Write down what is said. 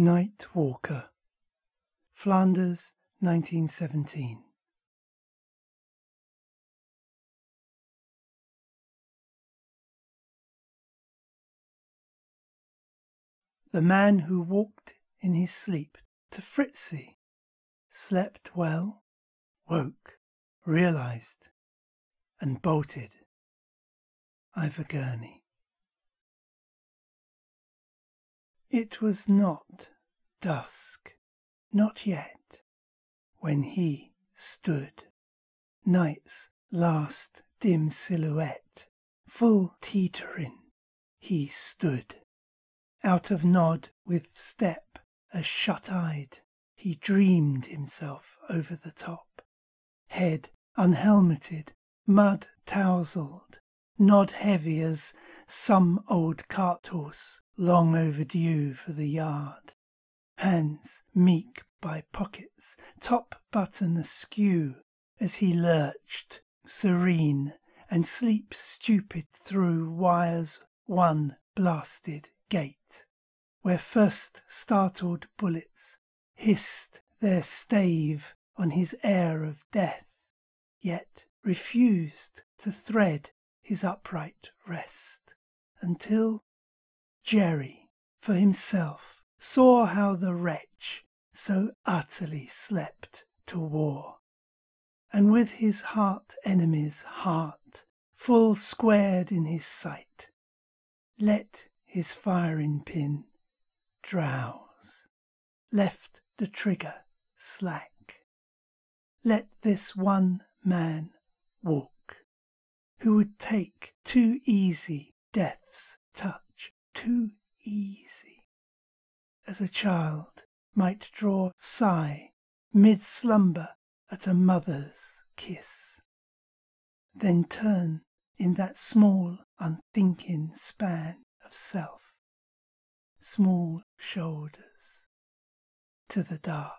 Night Walker, Flanders, 1917. The man who walked in his sleep to Fritzie, slept well, woke, realized, and bolted. Ivor Gurney. It was not dusk, not yet, when he stood. Night's last dim silhouette, full teetering, he stood. Out of nod with step, as shut eyed, he dreamed himself over the top. Head unhelmeted, mud tousled, nod heavy as some old cart horse, long overdue for the yard. Hands meek by pockets, top button askew, as he lurched, serene, and sleep stupid through wire's one blasted gate, where first startled bullets hissed their stave on his air of death, yet refused to thread his upright rest until Jerry, for himself, saw how the wretch so utterly slept to war, and with his heart enemy's heart full squared in his sight, let his firing pin drowse, left the trigger slack. Let this one man walk, who would take too easy death's touch too easy. As a child might draw sigh mid slumber at a mother's kiss, then turn in that small unthinking span of self, small shoulders to the dark.